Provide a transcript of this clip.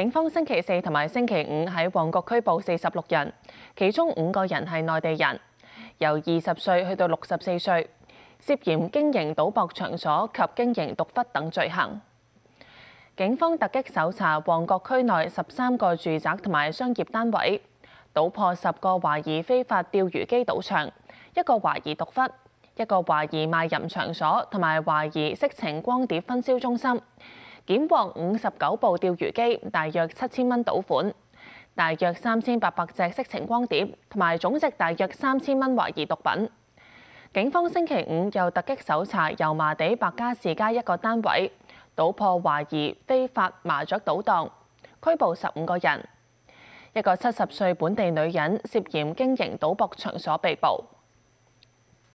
警方星期四同埋星期五喺旺角拘捕四十六人，其中五个人系内地人，由二十岁去到六十四岁，涉嫌经营赌博场所及经营毒窟等罪行。警方突击搜查旺角区内十三个住宅同埋商业单位，捣破十个怀疑非法钓鱼机赌场，一个怀疑毒窟，一个怀疑卖淫场所，同埋怀疑色情光碟分销中心。檢获五十九部钓鱼机，大约七千蚊赌款，大约三千八百只色情光碟，同埋总值大约三千蚊怀疑毒品。警方星期五又突击搜查油麻地百家市街一个单位，賭破怀疑非法麻雀赌档，拘捕十五个人，一个七十岁本地女人涉嫌经营赌博场所被捕。